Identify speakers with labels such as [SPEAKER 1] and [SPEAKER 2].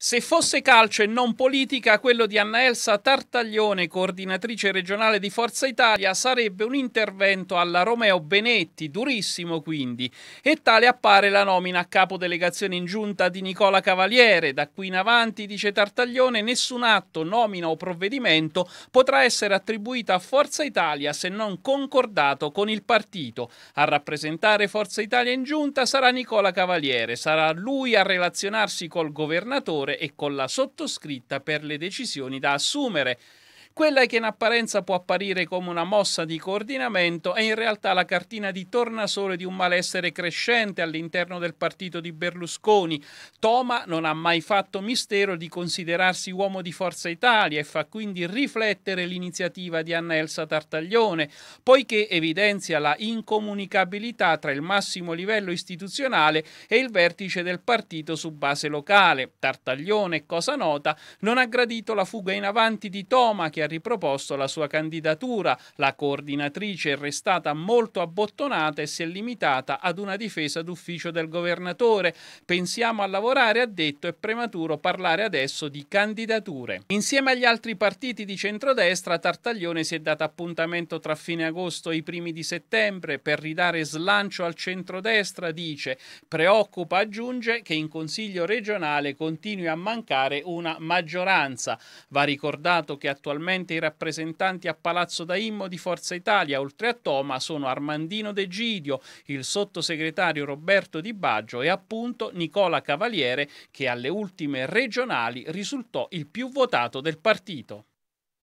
[SPEAKER 1] Se fosse calcio e non politica, quello di Anna Elsa Tartaglione, coordinatrice regionale di Forza Italia, sarebbe un intervento alla Romeo Benetti, durissimo quindi, e tale appare la nomina a capo delegazione in giunta di Nicola Cavaliere. Da qui in avanti, dice Tartaglione, nessun atto, nomina o provvedimento potrà essere attribuito a Forza Italia se non concordato con il partito. A rappresentare Forza Italia in giunta sarà Nicola Cavaliere, sarà lui a relazionarsi col governatore e con la sottoscritta per le decisioni da assumere. Quella che in apparenza può apparire come una mossa di coordinamento è in realtà la cartina di tornasole di un malessere crescente all'interno del partito di Berlusconi. Toma non ha mai fatto mistero di considerarsi uomo di Forza Italia e fa quindi riflettere l'iniziativa di Anna Elsa Tartaglione, poiché evidenzia la incomunicabilità tra il massimo livello istituzionale e il vertice del partito su base locale. Tartaglione, cosa nota, non ha gradito la fuga in avanti di Toma che ha riproposto la sua candidatura. La coordinatrice è restata molto abbottonata e si è limitata ad una difesa d'ufficio del governatore. Pensiamo a lavorare, ha detto, è prematuro parlare adesso di candidature. Insieme agli altri partiti di centrodestra, Tartaglione si è data appuntamento tra fine agosto e i primi di settembre per ridare slancio al centrodestra, dice. Preoccupa, aggiunge, che in Consiglio regionale continui a mancare una maggioranza. Va ricordato che attualmente attualmente i rappresentanti a Palazzo Daimmo di Forza Italia, oltre a Toma, sono Armandino De Gidio, il sottosegretario Roberto Di Baggio e appunto Nicola Cavaliere, che alle ultime regionali risultò il più votato del partito.